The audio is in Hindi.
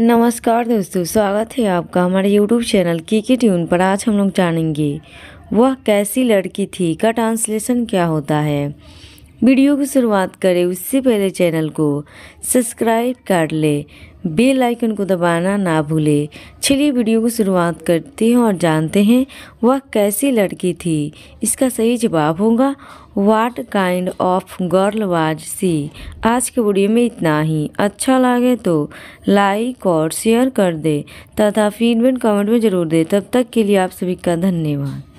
नमस्कार दोस्तों स्वागत है आपका हमारे यूट्यूब चैनल की की ट्यून पर आज हम लोग जानेंगे वह कैसी लड़की थी का ट्रांसलेशन क्या होता है वीडियो की शुरुआत करें उससे पहले चैनल को सब्सक्राइब कर ले बेल आइकन को दबाना ना भूले चलिए वीडियो की शुरुआत करते हैं और जानते हैं वह कैसी लड़की थी इसका सही जवाब होगा what kind of girl was she आज के वीडियो में इतना ही अच्छा लगे तो लाइक और शेयर कर दे तथा फीडबैक कमेंट में ज़रूर दे तब तक के लिए आप सभी का धन्यवाद